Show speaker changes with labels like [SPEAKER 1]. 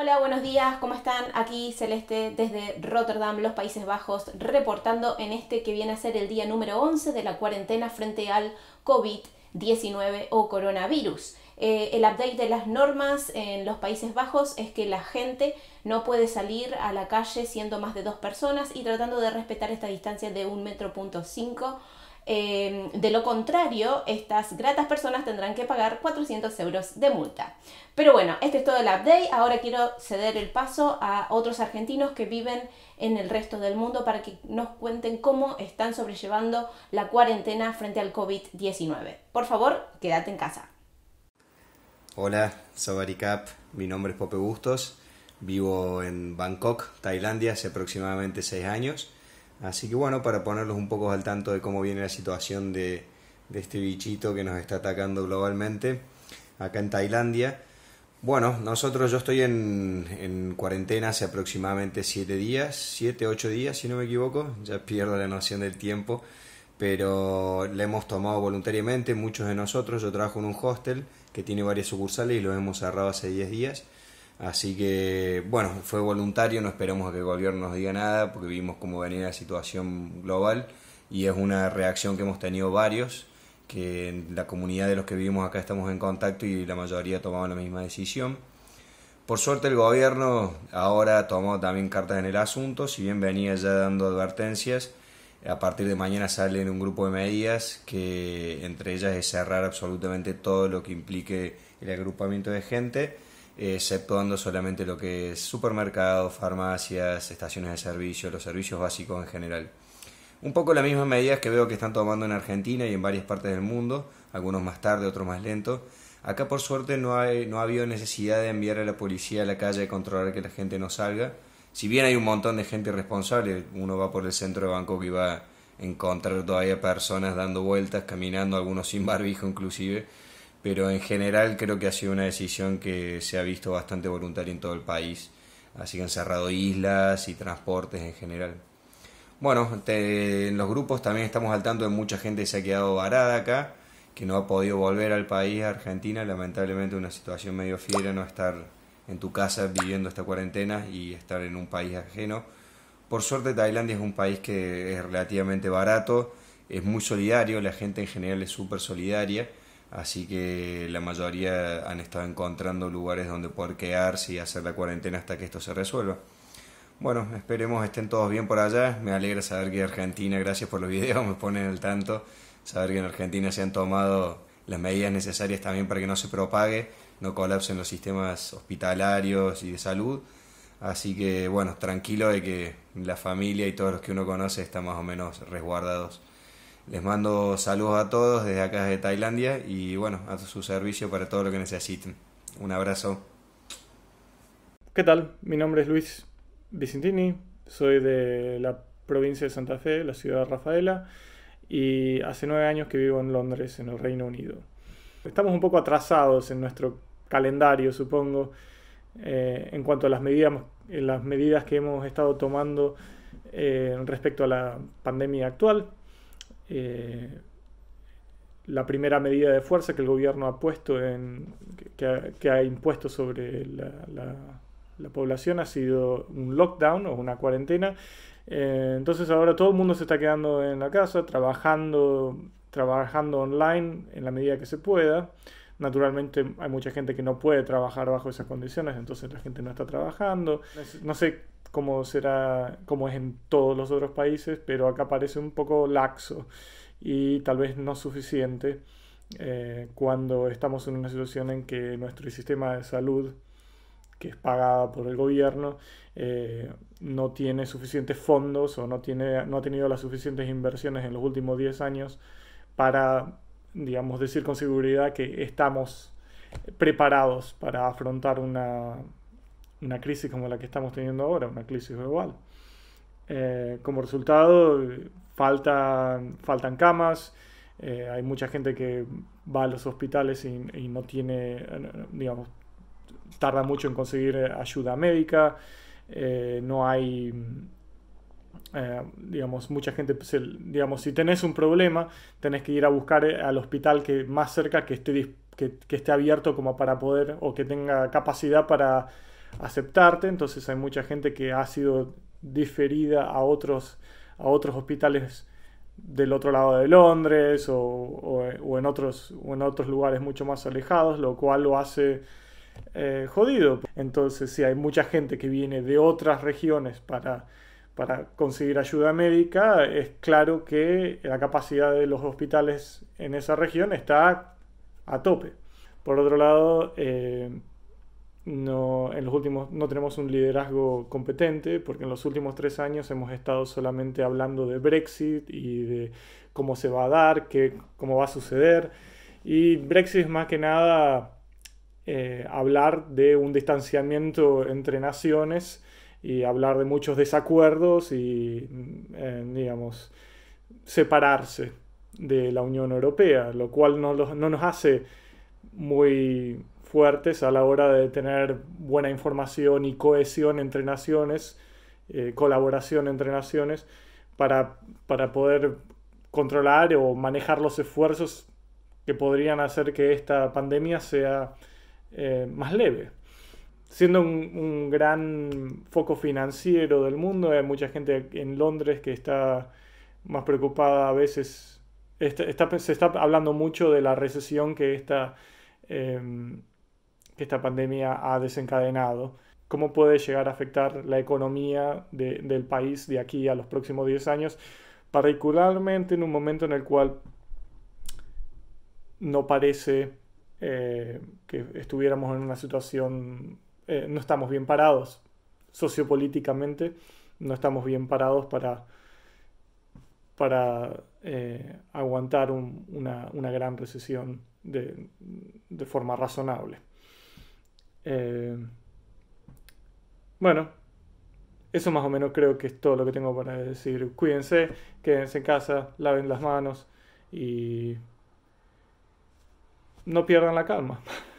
[SPEAKER 1] Hola, buenos días, ¿cómo están? Aquí Celeste desde Rotterdam, los Países Bajos, reportando en este que viene a ser el día número 11 de la cuarentena frente al COVID-19 o coronavirus. Eh, el update de las normas en los Países Bajos es que la gente no puede salir a la calle siendo más de dos personas y tratando de respetar esta distancia de 1,5 metro. Em, de lo contrario, estas gratas personas tendrán que pagar 400 euros de multa. Pero bueno, este es todo el update. Ahora quiero ceder el paso a otros argentinos que viven en el resto del mundo para que nos cuenten cómo están sobrellevando la cuarentena frente al COVID-19. Por favor, quédate en casa.
[SPEAKER 2] Hola, soy Mi nombre es Pope Bustos. Vivo en Bangkok, Tailandia, hace aproximadamente 6 años. Así que bueno, para ponerlos un poco al tanto de cómo viene la situación de, este bichito que nos está atacando globalmente, acá en Tailandia. Bueno, nosotros yo estoy en, cuarentena hace aproximadamente 7 días, 7, 8 días si no me equivoco, ya pierdo la noción del tiempo, pero la hemos tomado voluntariamente muchos de nosotros, yo trabajo en un hostel que tiene varias sucursales y lo hemos cerrado hace 10 días Así que, bueno, fue voluntario, no esperamos a que el gobierno nos diga nada, porque vimos cómo venía la situación global y es una reacción que hemos tenido varios, que en la comunidad de los que vivimos acá estamos en contacto y la mayoría tomado la misma decisión. Por suerte el gobierno ahora tomó también cartas en el asunto, si bien venía ya dando advertencias, a partir de mañana salen un grupo de medidas que entre ellas es cerrar absolutamente todo lo que implique el agrupamiento de gente eh, exceptuando solamente lo que es supermercados, farmacias, estaciones de servicio, los servicios básicos en general. Un poco las mismas medidas que veo que están tomando en Argentina y en varias partes del mundo, algunos más tarde, otros más lento. Acá por suerte no, no ha habido necesidad de enviar a la policía a la calle a controlar que la gente no salga. Si bien hay un montón de gente irresponsable, uno va por el centro de Bangkok y va a encontrar todavía personas dando vueltas, caminando, algunos sin barbijo inclusive, pero en general creo que ha sido una decisión que se ha visto bastante voluntaria en todo el país, así que han cerrado islas y transportes en general. Bueno, en los grupos también estamos al tanto de mucha gente que se ha quedado varada acá, que no ha podido volver al país, a Argentina, lamentablemente una situación medio fiera no estar en tu casa viviendo esta cuarentena y estar en un país ajeno. Por suerte Tailandia es un país que es relativamente barato, es muy solidario, la gente en general es súper solidaria Así que la mayoría han estado encontrando lugares donde poder quedarse y hacer la cuarentena hasta que esto se resuelva. Bueno, esperemos estén todos bien por allá. Me alegra saber que Argentina, gracias por los videos, me ponen al tanto. Saber que en Argentina se han tomado las medidas necesarias también para que no se propague, no colapsen los sistemas hospitalarios y de salud. Así que bueno, tranquilo de que la familia y todos los que uno conoce están más o menos resguardados. Les mando saludos a todos desde acá de Tailandia y bueno, a su servicio para todo lo que necesiten. Un abrazo.
[SPEAKER 1] ¿Qué tal? Mi nombre es Luis Vicentini, soy de la provincia de Santa Fe, la ciudad de Rafaela, y hace nueve años que vivo en Londres, en el Reino Unido. Estamos un poco atrasados en nuestro calendario, supongo, eh, en cuanto a las medidas, las medidas que hemos estado tomando eh, respecto a la pandemia actual. Eh, la primera medida de fuerza que el gobierno ha puesto en, que, ha, impuesto sobre la, población ha sido un lockdown o una cuarentena. Eh, entonces ahora todo el mundo se está quedando en la casa, trabajando, trabajando online en la medida que se pueda. Naturalmente hay mucha gente que no puede trabajar bajo esas condiciones, entonces la gente no está trabajando. No sé como será, como es en todos los otros países, pero acá parece un poco laxo y tal vez no suficiente eh, cuando estamos en una situación en que nuestro sistema de salud, que es pagada por el gobierno, eh, no tiene suficientes fondos o no, tiene, no ha tenido las suficientes inversiones en los últimos 10 años para, digamos, decir con seguridad que estamos preparados para afrontar una, una crisis como la que estamos teniendo ahora, una crisis global. Eh, como resultado, faltan camas, eh, hay mucha gente que va a los hospitales y, no tiene, digamos, tarda mucho en conseguir ayuda médica, eh, no hay, digamos, mucha gente, digamos, si tenés un problema, tenés que ir a buscar al hospital que más cerca que esté, que esté abierto como para poder o que tenga capacidad para aceptarte, entonces hay mucha gente que ha sido diferida a otros, a otros hospitales del otro lado de Londres o, en otros, en otros lugares mucho más alejados, lo cual lo hace eh, jodido. Entonces si hay mucha gente que viene de otras regiones para, para conseguir ayuda médica, es claro que la capacidad de los hospitales en esa región está a tope. Por otro lado, eh, no, en los últimos, no tenemos un liderazgo competente porque en los últimos tres años hemos estado solamente hablando de Brexit y de cómo se va a dar, qué, cómo va a suceder. Y Brexit es más que nada eh, hablar de un distanciamiento entre naciones y hablar de muchos desacuerdos y, mm, eh, digamos, separarse de la Unión Europea, lo cual no, no nos hace muy fuertes a la hora de tener buena información y cohesión entre naciones, eh, colaboración entre naciones, para, para poder controlar o manejar los esfuerzos que podrían hacer que esta pandemia sea eh, más leve. Siendo un, gran foco financiero del mundo, hay mucha gente en Londres que está más preocupada a veces. se está hablando mucho de la recesión que esta em, que esta pandemia ha desencadenado, cómo puede llegar a afectar la economía del país de aquí a los próximos 10 años, particularmente en un momento en el cual no parece eh, que estuviéramos en una situación, eh, no estamos bien parados sociopolíticamente, no estamos bien parados para, para eh, aguantar una, gran recesión de forma razonable. Eh, bueno, eso más o menos creo que es todo lo que tengo para decir. Cuídense, quédense en casa, laven las manos y no pierdan la calma.